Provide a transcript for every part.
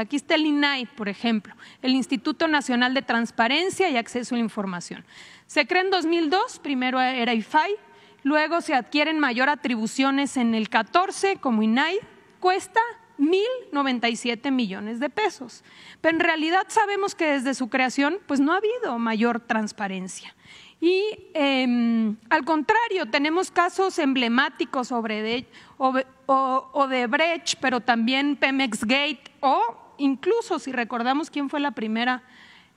Aquí está el INAI, por ejemplo, el Instituto Nacional de Transparencia y Acceso a la Información. Se creó en 2002, primero era IFAI, luego se adquieren mayor atribuciones en el 14 como INAI, cuesta 1.097 millones de pesos. Pero en realidad sabemos que desde su creación pues no ha habido mayor transparencia. Y em, al contrario, tenemos casos emblemáticos sobre de, Brecht, pero también Pemex Gate o incluso si recordamos quién fue la primera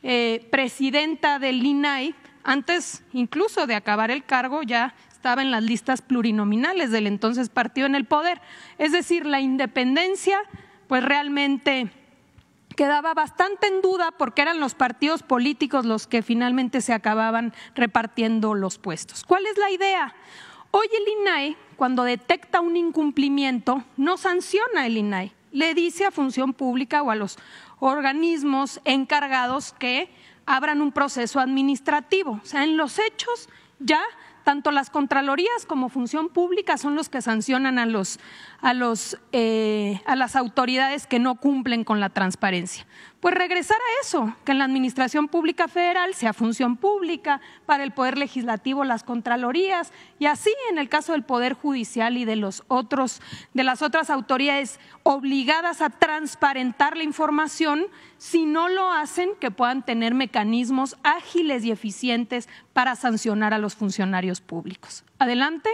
eh, presidenta del INAI, antes incluso de acabar el cargo ya estaba en las listas plurinominales del entonces partido en el poder. Es decir, la independencia pues realmente quedaba bastante en duda porque eran los partidos políticos los que finalmente se acababan repartiendo los puestos. ¿Cuál es la idea? Hoy el INAI cuando detecta un incumplimiento, no sanciona el INAI le dice a función pública o a los organismos encargados que abran un proceso administrativo. O sea, en los hechos ya tanto las Contralorías como Función Pública son los que sancionan a, los, a, los, eh, a las autoridades que no cumplen con la transparencia. Pues regresar a eso, que en la Administración Pública Federal sea Función Pública, para el Poder Legislativo las Contralorías y así en el caso del Poder Judicial y de, los otros, de las otras autoridades obligadas a transparentar la información, si no lo hacen, que puedan tener mecanismos ágiles y eficientes para sancionar a los funcionarios públicos. Adelante.